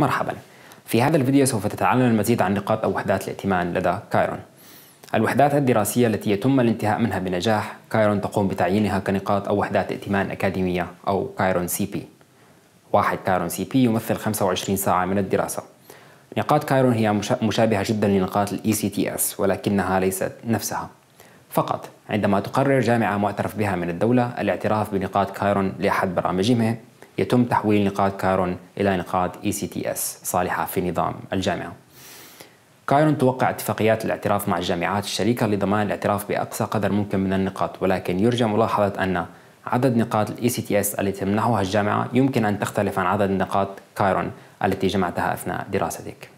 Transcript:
مرحبا في هذا الفيديو سوف تتعلم المزيد عن نقاط أو وحدات الائتمان لدى كايرون الوحدات الدراسية التي يتم الانتهاء منها بنجاح كايرون تقوم بتعيينها كنقاط أو وحدات ائتمان أكاديمية أو كايرون سي بي واحد كايرون سي بي يمثل 25 ساعة من الدراسة نقاط كايرون هي مشابهة جدا لنقاط الاي سي تي اس ولكنها ليست نفسها فقط عندما تقرر جامعة معترف بها من الدولة الاعتراف بنقاط كايرون لأحد برامجها يتم تحويل نقاط كايرون إلى نقاط اي سي تي اس صالحة في نظام الجامعة كايرون توقع اتفاقيات الاعتراف مع الجامعات الشريكة لضمان الاعتراف بأقصى قدر ممكن من النقاط ولكن يرجى ملاحظة أن عدد نقاط الاي سي تي اس التي تمنحها الجامعة يمكن أن تختلف عن عدد نقاط كايرون التي جمعتها أثناء دراستك